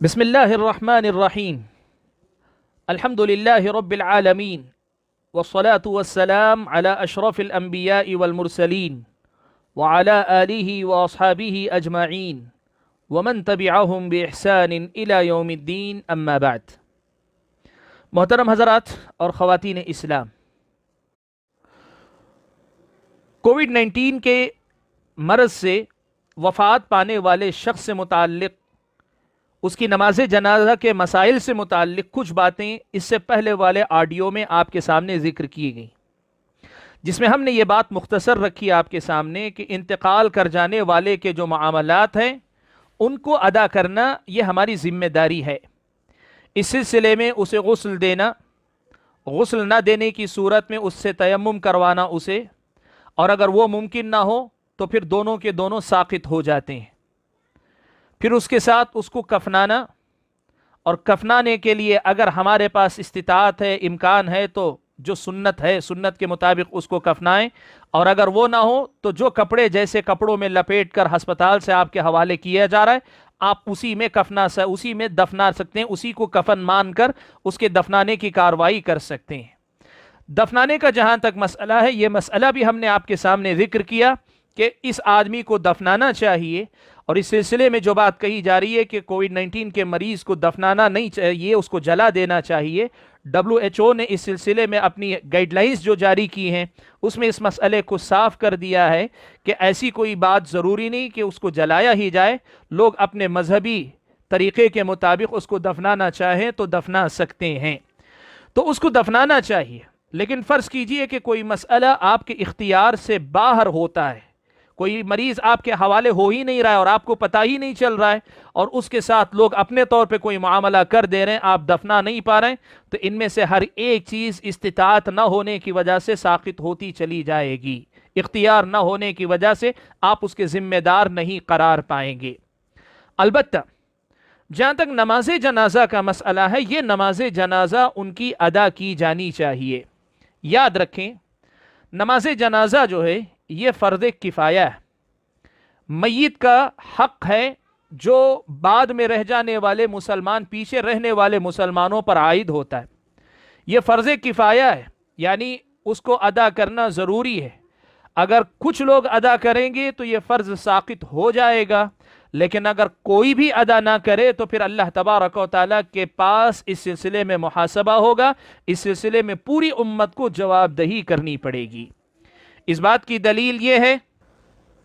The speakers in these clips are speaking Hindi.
بسم الله الرحمن الرحيم الحمد لله رب العالمين والصلاة والسلام على أشرف الأنبياء والمرسلين وعلى آله وأصحابه أجمعين ومن تبعهم بإحسان إلى يوم الدين أما بعد محترم حضرات اور خواتین اسلام کووڈ 19 کے مرض سے وفات پانے والے شخص سے متعلق उसकी नमाज जनाजा के मसाइल से मुतल कुछ बातें इससे पहले वाले ऑडियो में आपके सामने ज़िक्र की गई जिसमें हमने ये बात मुख्तसर रखी आपके सामने कि इंतकाल कर जाने वाले के जो मामलात हैं उनको अदा करना ये हमारी ज़िम्मेदारी है इस सिलसिले में उसे गसल देना गसल ना देने की सूरत में उससे तयम करवाना उसे और अगर वो मुमकिन ना हो तो फिर दोनों के दोनों साखित हो जाते हैं फिर उसके साथ उसको कफनाना और कफनाने के लिए अगर हमारे पास इस्तात है इम्कान है तो जो सुन्नत है सुन्नत के मुताबिक उसको कफनाएं और अगर वो ना हो तो जो कपड़े जैसे कपड़ों में लपेट कर हस्पताल से आपके हवाले किया जा रहा है आप उसी में कफना सा उसी में दफना सकते हैं उसी को कफन मान कर उसके दफनाने की कार्रवाई कर सकते हैं दफनाने का जहाँ तक मसला है ये मसला भी हमने आपके सामने जिक्र किया कि इस आदमी को दफनाना चाहिए और इस सिलसिले में जो बात कही जा रही है कि कोविड 19 के मरीज को दफनाना नहीं चाहिए उसको जला देना चाहिए डब्ल्यू ने इस सिलसिले में अपनी गाइडलाइंस जो जारी की हैं उसमें इस मसले को साफ कर दिया है कि ऐसी कोई बात ज़रूरी नहीं कि उसको जलाया ही जाए लोग अपने मजहबी तरीक़े के मुताबिक उसको दफनाना चाहें तो दफना सकते हैं तो उसको दफनाना चाहिए लेकिन फ़र्ज़ कीजिए कि कोई मसला आपके इख्तियार से बाहर होता है कोई मरीज आपके हवाले हो ही नहीं रहा है और आपको पता ही नहीं चल रहा है और उसके साथ लोग अपने तौर पे कोई मामला कर दे रहे हैं आप दफना नहीं पा रहे हैं तो इनमें से हर एक चीज़ इस्तात न होने की वजह से साखित होती चली जाएगी इख्तियार न होने की वजह से आप उसके ज़िम्मेदार नहीं करार पाएंगे अलबत् जहाँ तक नमाज जनाजा का मसला है ये नमाज जनाजा उनकी अदा की जानी चाहिए याद रखें नमाज जनाजा जो है ये फ़र्ज़ किफ़ाया है मैत का हक़ है जो बाद में रह जाने वाले मुसलमान पीछे रहने वाले मुसलमानों पर आयद होता है ये फ़र्ज़ किफ़ाया है यानी उसको अदा करना ज़रूरी है अगर कुछ लोग अदा करेंगे तो ये फ़र्ज़ साकित हो जाएगा लेकिन अगर कोई भी अदा ना करे तो फिर अल्लाह तबारक ताली के पास इस सिलसिले में मुहासबा होगा इस सिलसिले में पूरी उम्मत को जवाबदही करनी पड़ेगी इस बात की दलील ये है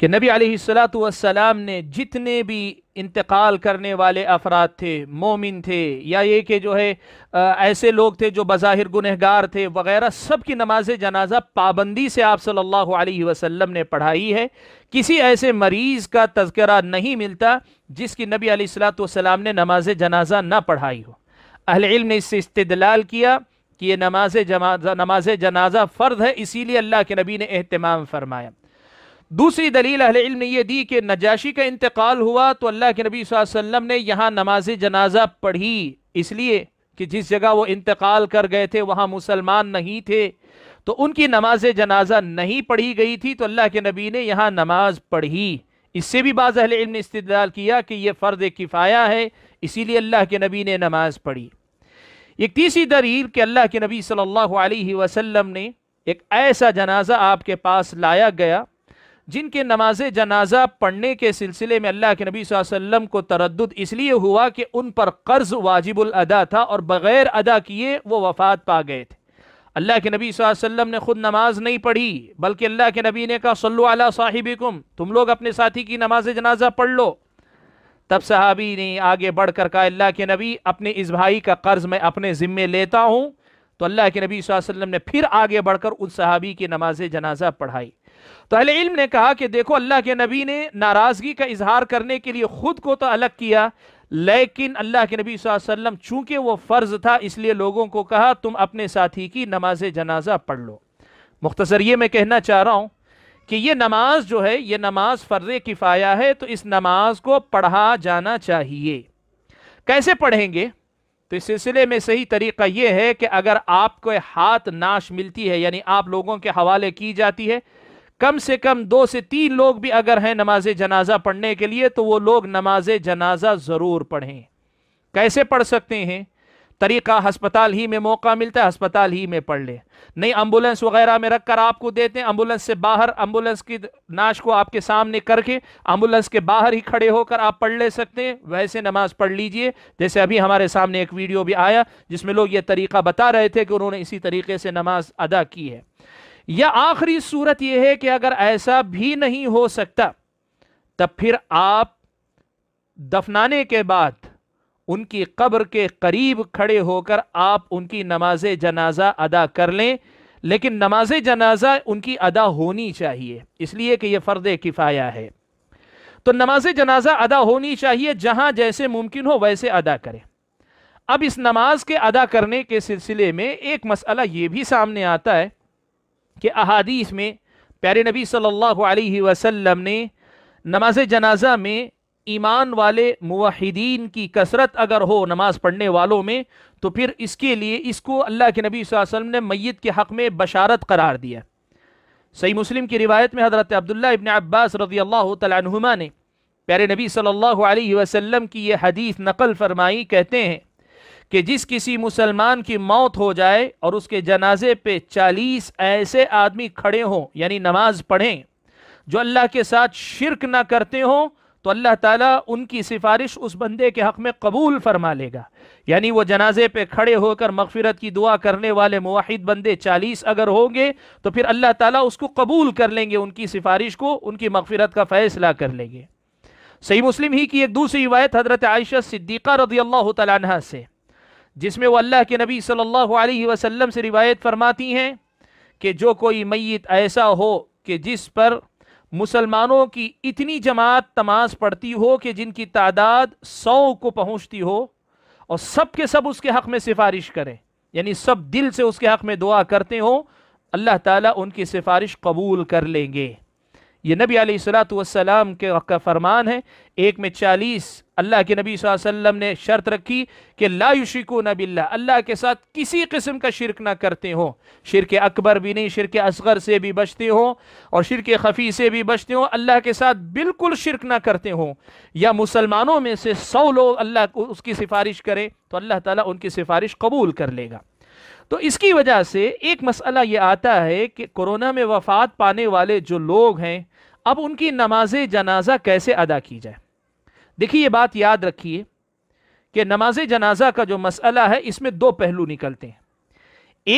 कि नबी आलातम ने जितने भी इंतकाल करने वाले अफराद थे मोमिन थे या ये कि जो है आ, ऐसे लोग थे जो बज़ाहिर गुनहगार थे वगैरह सब की नमाज जनाजा पाबंदी से आप सल्लल्लाहु अलैहि वसल्लम ने पढ़ाई है किसी ऐसे मरीज़ का तस्करा नहीं मिलता जिसकी नबी सलाम ने नमाज जनाजा ना पढ़ाई हो अहिल ने इससे इस्तलाल किया कि ये नमाज जमा नमाज जनाजा फ़र्द है इसीलिए अल्लाह के नबी ने अहतमाम फरमाया दूसरी दलील अहिल इल्म ने यह दी कि नजाशी का इंतकाल हुआ तो अल्लाह के नबी वसल्लम ने यहाँ नमाज जनाजा पढ़ी इसलिए कि जिस जगह वो इंतकाल कर गए थे वहाँ मुसलमान नहीं थे तो उनकी नमाज जनाजा नहीं पढ़ी गई थी तो अल्लाह के नबी ने यहाँ नमाज पढ़ी इससे भी बाज़ अहल इल्म ने इस्तलाल किया कि यह फ़र्द किफ़ाया है इसीलिए अल्लाह के नबी ने नमाज पढ़ी एक तीसरी दरीर कि अल्लाह के नबी सल्लल्लाहु अलैहि वसल्लम ने एक ऐसा जनाजा आपके पास लाया गया जिनके नमाज जनाजा पढ़ने के सिलसिले में अल्लाह के नबी वसल्लम को तरद इसलिए हुआ कि उन पर कर्ज वाजिबुल अदा था और बग़ैर अदा किए वो वफात पा गए थे अल्लाह के नबी वसल्लम ने ख़ुद नमाज नहीं पढ़ी बल्कि अल्लाह के नबी ने कहा सल्लु अला साहिबिकुम तुम लोग अपने साथी की नमाज जनाजा पढ़ लो तब सहाबी ने आगे बढ़ कर कहा अल्लाह के नबी अपने इस भाई का कर्ज मैं अपने ज़िम्मे लेता हूँ तो अल्लाह के नबी वसल्लम ने फिर आगे बढ़कर उस सहाबी की नमाज जनाजा पढ़ाई तो अहले इल्म ने कहा कि देखो अल्लाह के नबी ने नाराज़गी का इजहार करने के लिए ख़ुद को तो अलग किया लेकिन अल्लाह के नबी वसल्लम चूँकि वो फ़र्ज़ था इसलिए लोगों को कहा तुम अपने साथी की नमाज जनाजा पढ़ लो मुख्तसर ये मैं कहना चाह रहा हूँ कि ये नमाज जो है ये नमाज फ़र्ज़ किफ़ाया है तो इस नमाज को पढ़ा जाना चाहिए कैसे पढ़ेंगे तो इस सिलसिले में सही तरीका ये है कि अगर आपको हाथ नाश मिलती है यानी आप लोगों के हवाले की जाती है कम से कम दो से तीन लोग भी अगर हैं नमाज जनाजा पढ़ने के लिए तो वो लोग नमाज जनाजा ज़रूर पढ़ें कैसे पढ़ सकते हैं तरीका हस्पताल ही में मौका मिलता है अस्पताल ही में पढ़ ले नहीं एम्बुलेंस वगैरह में रखकर आपको देते हैं एम्बुलेंस से बाहर एम्बुलेंस की नाश को आपके सामने करके एम्बुलेंस के बाहर ही खड़े होकर आप पढ़ ले सकते हैं वैसे नमाज पढ़ लीजिए जैसे अभी हमारे सामने एक वीडियो भी आया जिसमें लोग ये तरीका बता रहे थे कि उन्होंने इसी तरीके से नमाज अदा की है या आखिरी सूरत यह है कि अगर ऐसा भी नहीं हो सकता तब फिर आप दफनाने के बाद उनकी कब्र के करीब खड़े होकर आप उनकी नमाज जनाजा अदा कर लें लेकिन नमाज जनाजा उनकी अदा होनी चाहिए इसलिए कि यह फ़र्द किफ़ाया है तो नमाज जनाजा अदा होनी चाहिए जहां जैसे मुमकिन हो वैसे अदा करें अब इस नमाज के अदा करने के सिलसिले में एक मसला यह भी सामने आता है कि अहादीस में प्यारे नबी सल्लल्लाहु अलैहि वसल्लम ने नमाज जनाजा में ईमान वाले मुहिदीन की कसरत अगर हो नमाज पढ़ने वालों में तो फिर इसके लिए इसको अल्लाह के नबी वसल्लम ने मैत के हक़ में बशारत करार दिया सही मुस्लिम की रिवायत में हज़रत अब्दुल्ला इबन अब्बास रजी अल्लाह तुमा ने प्यारे नबी सल्लल्लाहु अलैहि वसल्लम की यह हदीस नकल फरमाई कहते हैं कि जिस किसी मुसलमान की मौत हो जाए और उसके जनाजे पे चालीस ऐसे आदमी खड़े हों यानी नमाज पढ़ें जो अल्लाह के साथ शिरक ना करते हों तो अल्लाह ताला उनकी सिफारिश उस बंदे के हक़ में कबूल फरमा लेगा यानी वो जनाजे पे खड़े होकर मगफिरत की दुआ करने वाले मुहिद बंदे चालीस अगर होंगे तो फिर अल्लाह ताला उसको कबूल कर लेंगे उनकी सिफारिश को उनकी मगफिरत का फ़ैसला कर लेंगे सही मुस्लिम ही की एक दूसरी रिवायत हज़रत आयशा सिद्दीक़ा रदी अल्लाह तह से जिसमें वो अल्लाह के नबी सल्लल्लाहु अलैहि वसल्लम से रिवायत फरमाती हैं कि जो कोई मैत ऐसा हो कि जिस पर मुसलमानों की इतनी जमात तमाश पढ़ती हो कि जिनकी तादाद सौ को पहुंचती हो और सब के सब उसके हक़ में सिफारिश करें यानी सब दिल से उसके हक़ में दुआ करते हो अल्लाह ताला उनकी सिफारिश कबूल कर लेंगे ये नबी सलाम के का फरमान है एक में चालीस अल्लाह के नबी वसल्लम ने शर्त रखी कि लायुशिको नबिल्ला अल्लाह के साथ किसी किस्म का शिरक ना करते हो शिरक अकबर भी नहीं शिरक असगर से भी बचते हो और शिरक खफी से भी बचते हो अल्लाह के साथ बिल्कुल शिरक ना करते हो या मुसलमानों में से सौ लोग अल्लाह को उसकी सिफारिश करें तो अल्लाह ताली उनकी सिफारिश कबूल कर लेगा तो इसकी वजह से एक मसला ये आता है कि कोरोना में वफात पाने वाले जो लोग हैं अब उनकी नमाज जनाजा कैसे अदा की जाए देखिए ये बात याद रखिए कि नमाज जनाजा का जो मसला है इसमें दो पहलू निकलते हैं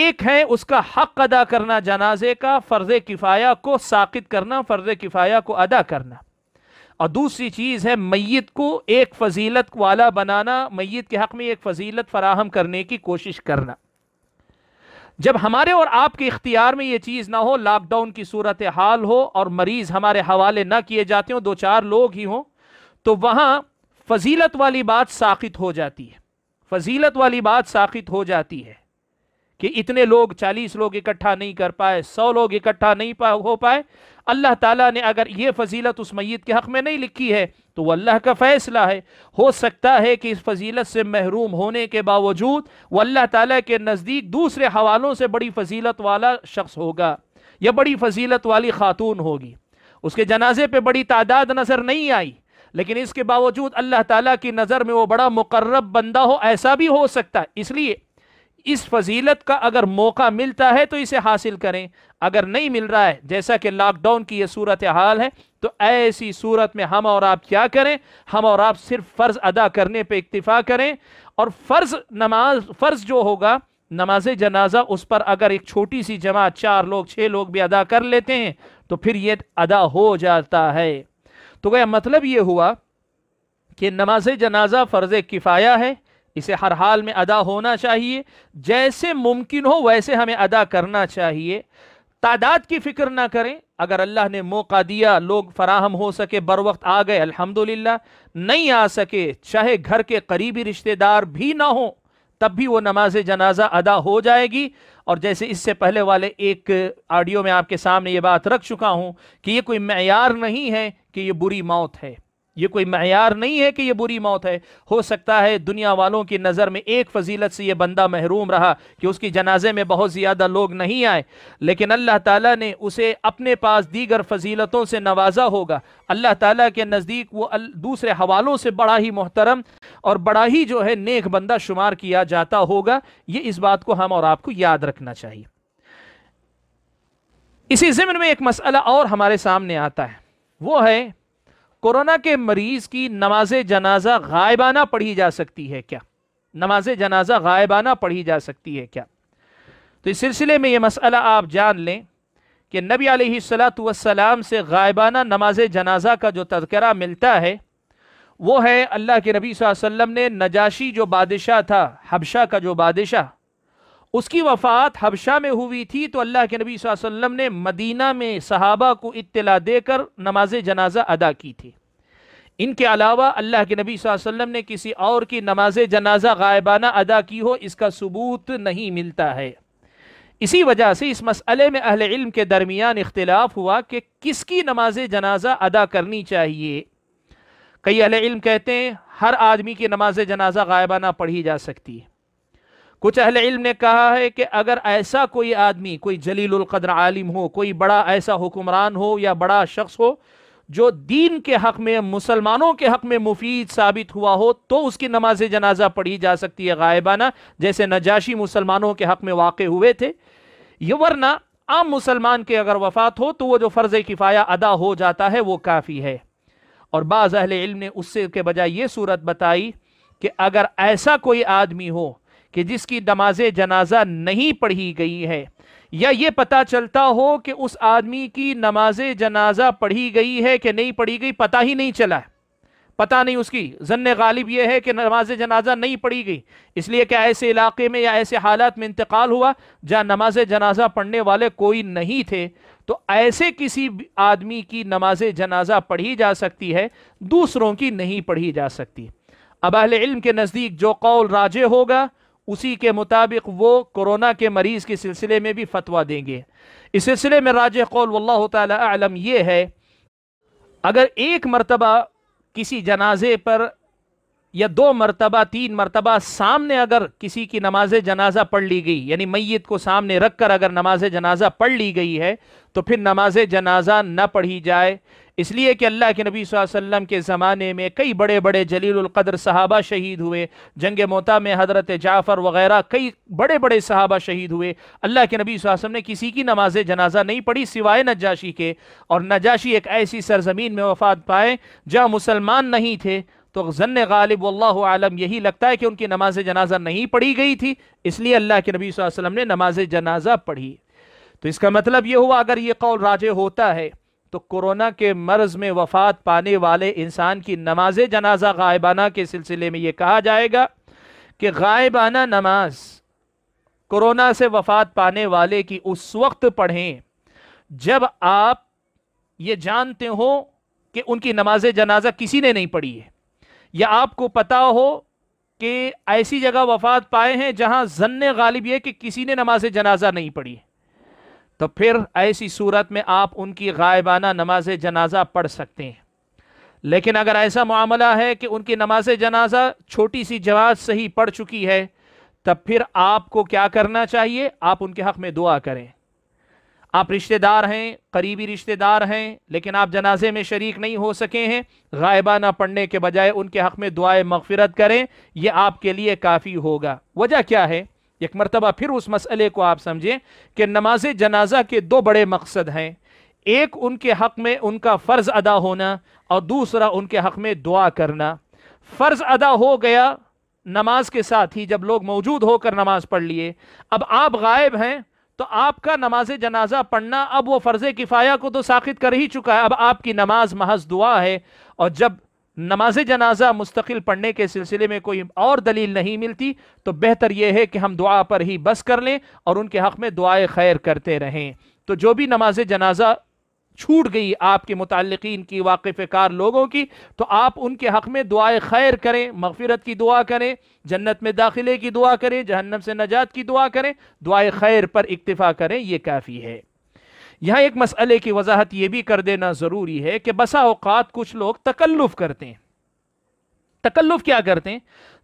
एक है उसका हक अदा करना जनाजे का फ़र्ज़ किफ़ाया को साकित करना फ़र्ज़ किफ़ाया को अदा करना और दूसरी चीज़ है मैत को एक फजीलत वाला बनाना मैत के हक़ में एक फजीलत फराहम करने की कोशिश करना जब हमारे और आपके इख्तियार में ये चीज़ ना हो लॉकडाउन की सूरत हाल हो और मरीज़ हमारे हवाले ना किए जाते हो दो चार लोग ही हों तो वहां फजीलत वाली बात साखित हो जाती है फजीलत वाली बात साखित हो जाती है कि इतने लोग चालीस लोग इकट्ठा नहीं कर पाए सौ लोग इकट्ठा नहीं पा, हो पाए अल्लाह ताला ने अगर ये फजीलत उस मैत के हक़ में नहीं लिखी है तो वह अल्लाह का फ़ैसला है हो सकता है कि इस फजीलत से महरूम होने के बावजूद वह अल्लाह ताला के नज़दीक दूसरे हवालों से बड़ी फजीलत वाला शख्स होगा या बड़ी फजीलत वाली खातून होगी उसके जनाजे पर बड़ी तादाद नज़र नहीं आई लेकिन इसके बावजूद अल्लाह ताला की नज़र में वो बड़ा मुकर्रब बंदा हो ऐसा भी हो सकता है इसलिए इस फजीलत का अगर मौका मिलता है तो इसे हासिल करें अगर नहीं मिल रहा है जैसा कि लॉकडाउन की यह सूरत हाल है तो ऐसी सूरत में हम और आप क्या करें हम और आप सिर्फ फ़र्ज़ अदा करने पर इक्तफ़ा करें और फ़र्ज़ नमाज फ़र्ज़ जो होगा नमाज जनाजा उस पर अगर एक छोटी सी जमात चार लोग छः लोग भी अदा कर लेते हैं तो फिर ये अदा हो जाता है तो गया मतलब ये हुआ कि नमाज जनाजा फ़र्ज़ किफ़ाया है इसे हर हाल में अदा होना चाहिए जैसे मुमकिन हो वैसे हमें अदा करना चाहिए तादाद की फिक्र ना करें अगर अल्लाह ने मौका दिया लोग फराहम हो सके बर वक्त आ गए अल्हम्दुलिल्लाह नहीं आ सके चाहे घर के करीबी रिश्तेदार भी ना हो तब भी वो नमाज जनाजा अदा हो जाएगी और जैसे इससे पहले वाले एक ऑडियो में आपके सामने ये बात रख चुका हूँ कि ये कोई मैार नहीं है कि ये बुरी मौत है ये कोई मैार नहीं है कि यह बुरी मौत है हो सकता है दुनिया वालों की नज़र में एक फजीलत से यह बंदा महरूम रहा कि उसकी जनाजे में बहुत ज़्यादा लोग नहीं आए लेकिन अल्लाह ताला ने उसे अपने पास दीगर फजीलतों से नवाजा होगा अल्लाह ताला के नज़दीक वो दूसरे हवालों से बड़ा ही मोहतरम और बड़ा ही जो है नेक बंदा शुमार किया जाता होगा ये इस बात को हम और आपको याद रखना चाहिए इसी ज़िम्न में एक मसला और हमारे सामने आता है वो है कोरोना के मरीज की नमाज जनाजा गायबाना पढ़ी जा सकती है क्या नमाज जनाजा गायबाना पढ़ी जा सकती है क्या तो इस सिलसिले में ये मसला आप जान लें कि नबी आलतम से गायबाना नमाज जनाजा का जो तस्करा मिलता है वो है अल्लाह के नबी वसल्लम ने नजाशी जो बादशाह था हबशा का जो बादशाह उसकी वफ़ात हबशा में हुई थी तो अल्लाह के नबी वसल्लम ने मदीना में सहाबा को इत्तला देकर नमाज जनाजा अदा की थी इनके अलावा अल्लाह के नबी वसल्लम ने किसी और की नमाज जनाजा गायबाना अदा की हो इसका सबूत नहीं मिलता है इसी वजह से इस मसले में अहले इल्म के दरमियान इख्तलाफ हुआ कि किसकी नमाज जनाजा अदा करनी चाहिए कई अहले इल्म कहते हैं हर आदमी की नमाज जनाजा गायबाना पढ़ी जा सकती है कुछ अहल इल्म ने कहा है कि अगर ऐसा कोई आदमी कोई जलीलकद्र आलिम हो कोई बड़ा ऐसा हुक्मरान हो या बड़ा शख्स हो जो दीन के हक में मुसलमानों के हक में मुफीद साबित हुआ हो तो उसकी नमाज जनाजा पढ़ी जा सकती है गायबाना जैसे नजाशी मुसलमानों के हक में वाक़ हुए थे ये वरना आम मुसलमान के अगर वफात हो तो वह जो फ़र्ज़ किफ़ाया अदा हो जाता है वो काफ़ी है और बाज़ अहल इल्म ने उससे के बजाय ये सूरत बताई कि अगर ऐसा कोई आदमी हो कि जिसकी नमाज जनाजा नहीं पढ़ी गई है या ये पता चलता हो कि उस आदमी की नमाज जनाजा पढ़ी गई है कि नहीं पढ़ी गई पता ही नहीं चला पता नहीं उसकी जन गालिब यह है कि नमाज जनाजा नहीं पढ़ी गई इसलिए क्या ऐसे इलाके में या ऐसे हालात में इंतकाल हुआ जहाँ नमाज जनाजा पढ़ने वाले कोई नहीं थे तो ऐसे किसी आदमी की नमाज जनाजा पढ़ी जा सकती है दूसरों की नहीं पढ़ी जा सकती अब इल्म के नज़दीक जो कौल राजे होगा उसी के मुताबिक वो कोरोना के मरीज़ के सिलसिले में भी फतवा देंगे इस सिलसिले में राज कौल वल्ल तलम है अगर एक मरतबा किसी जनाजे पर या दो मरतबा तीन मरतबा सामने अगर किसी की नमाज जनाजा पढ़ ली गई यानी मैत को सामने रख कर अगर नमाज जनाजा पढ़ ली गई है तो फिर नमाज जनाजा न पढ़ी जाए इसलिए कि अल्लाह के नबी वसल्लम के ज़माने में कई बड़े बड़े जलीलकदर सहाबा शहीद हुए जंग मोता में हज़रत जाफ़र वगैरह कई बड़े बड़े साहबा शहीद हुए अल्लाह के नबी वसम ने किसी की नमाज जनाजा नहीं पढ़ी सिवाय नजाशी के और नजाशी एक ऐसी सरजमीन में वफात पाए जहाँ मुसलमान नहीं थे तो जन गालिब आलम यही लगता है कि उनकी नमाज जनाजा नहीं पढ़ी गई थी इसलिए अल्लाह के नबी वसम ने नमाज जनाजा पढ़ी तो इसका मतलब ये हुआ अगर ये कौल राजे होता है तो कोरोना के मर्ज में वफात पाने वाले इंसान की नमाज जनाजा गायबाना के सिलसिले में ये कहा जाएगा कि गायबाना नमाज कोरोना से वफात पाने वाले की उस वक्त पढ़ें जब आप ये जानते हो कि उनकी नमाज जनाजा किसी ने नहीं पढ़ी है या आपको पता हो कि ऐसी जगह वफात पाए हैं जहां जन्न गालिब यह कि किसी ने नमाज जनाजा नहीं पढ़ी है तो फिर ऐसी सूरत में आप उनकी गायबाना नमाज जनाजा पढ़ सकते हैं लेकिन अगर ऐसा मामला है कि उनकी नमाज जनाजा छोटी सी जवाब से ही पढ़ चुकी है तब फिर आपको क्या करना चाहिए आप उनके हक़ में दुआ करें आप रिश्तेदार हैं करीबी रिश्तेदार हैं लेकिन आप जनाजे में शरीक नहीं हो सके हैं गायबाना पढ़ने के बजाय उनके हक़ में दुआए मगफिरत करें यह आपके लिए काफ़ी होगा वजह क्या है एक मरतबा फिर उस मसले को आप समझें कि नमाज जनाजा के दो बड़े मकसद हैं एक उनके हक़ में उनका फ़र्ज़ अदा होना और दूसरा उनके हक़ में दुआ करना फ़र्ज़ अदा हो गया नमाज के साथ ही जब लोग मौजूद होकर नमाज पढ़ लिए अब आप गायब हैं तो आपका नमाज जनाजा पढ़ना अब वो फ़र्ज़ किफ़ाया को तो साखित कर ही चुका है अब आपकी नमाज महज दुआ है और जब नमाज जनाजा मुस्तकिल पढ़ने के सिलसिले में कोई और दलील नहीं मिलती तो बेहतर यह है कि हम दुआ पर ही बस कर लें और उनके हक़ में दुआए खैर करते रहें तो जो भी नमाज जनाजा छूट गई आपके मुतलकिन की कार लोगों की तो आप उनके हक़ में दुआए खैर करें मगफ़रत की दुआ करें जन्नत में दाखिले की दुआ करें जहन्नम से नजात की दुआ करें दुआए खैर पर इतफ़ा करें यह काफ़ी है यहाँ एक मसले की वजाहत यह भी कर देना ज़रूरी है कि बसा अवकात कुछ लोग तकल्लुफ़ करते हैं तकल्लुफ़ क्या करते हैं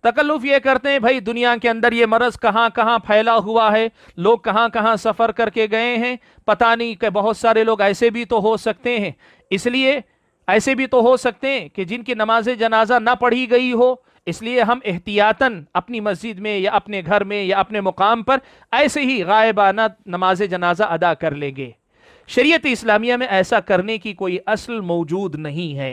तकल्लुफ़ ये करते हैं भाई दुनिया के अंदर ये मरज़ कहाँ कहाँ फैला हुआ है लोग कहाँ कहाँ सफ़र करके गए हैं पता नहीं कि बहुत सारे लोग ऐसे भी तो हो सकते हैं इसलिए ऐसे भी तो हो सकते हैं कि जिनकी नमाज जनाजा ना पढ़ी गई हो इसलिए हम एहतियातन अपनी मस्जिद में या अपने घर में या अपने मुकाम पर ऐसे ही गायबाना नमाज जनाजा अदा कर लेंगे शरीयत इस्लामिया में ऐसा करने की कोई असल मौजूद नहीं है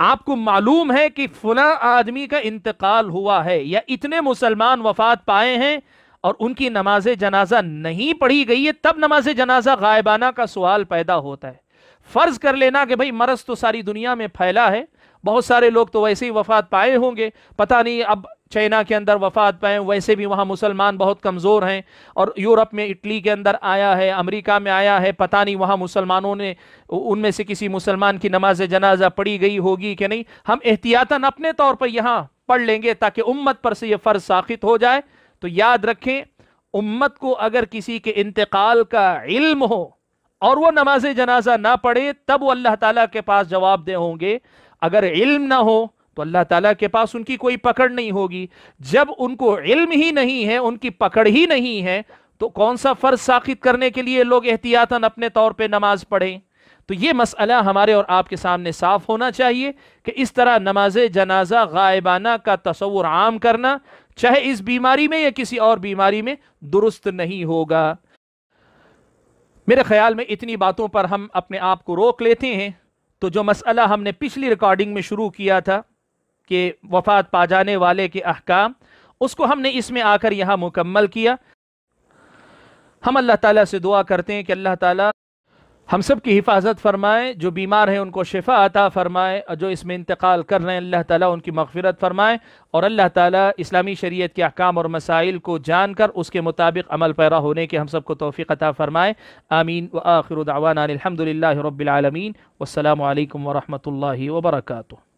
आपको मालूम है कि फुला आदमी का इंतकाल हुआ है या इतने मुसलमान वफात पाए हैं और उनकी नमाज जनाजा नहीं पढ़ी गई है तब नमाज जनाजा गायबाना का सवाल पैदा होता है फर्ज कर लेना कि भाई मरस तो सारी दुनिया में फैला है बहुत सारे लोग तो वैसे ही वफात पाए होंगे पता नहीं अब चाइना के अंदर वफात पाए वैसे भी वहाँ मुसलमान बहुत कमज़ोर हैं और यूरोप में इटली के अंदर आया है अमेरिका में आया है पता नहीं वहाँ मुसलमानों ने उनमें से किसी मुसलमान की नमाज जनाजा पड़ी गई होगी कि नहीं हम एहतियातन अपने तौर पर यहाँ पढ़ लेंगे ताकि उम्मत पर से ये फ़र्ज़ साखित हो जाए तो याद रखें उम्मत को अगर किसी के इंतकाल का इल्म हो और वो नमाज जनाजा ना पढ़े तब वो अल्लाह ताला के पास जवाब दे होंगे अगर इल्म ना हो तो अल्लाह ताला के पास उनकी कोई पकड़ नहीं होगी जब उनको इल्म ही नहीं है उनकी पकड़ ही नहीं है तो कौन सा फ़र्ज साखित करने के लिए लोग एहतियातन अपने तौर पे नमाज पढ़ें तो ये मसला हमारे और आपके सामने साफ होना चाहिए कि इस तरह नमाज जनाजा गायबाना का तस्वुर आम करना चाहे इस बीमारी में या किसी और बीमारी में दुरुस्त नहीं होगा मेरे ख्याल में इतनी बातों पर हम अपने आप को रोक लेते हैं तो जो मसला हमने पिछली रिकॉर्डिंग में शुरू किया था कि वफात पा जाने वाले के अहकाम उसको हमने इसमें आकर यहाँ मुकम्मल किया हम अल्लाह ताला से दुआ करते हैं कि अल्लाह ताला हम सब की हिफाजत फरमाएँ जो बीमार हैं उनको शिफा अता फरमाएँ और जो इसमें इंतकाल कर रहे हैं अल्लाह ताला उनकी मगफरत फरमाएँ और अल्लाह ताला इस्लामी शरीयत के अहकाम और मसाइल को जानकर उसके मुताबिक अमल पैरा होने के हम सब को तोफ़ी अता फरमाएँ आमीन व आखिर दावाना अलहमदिल्ला रबालमीन वालकम वरहमल वर्का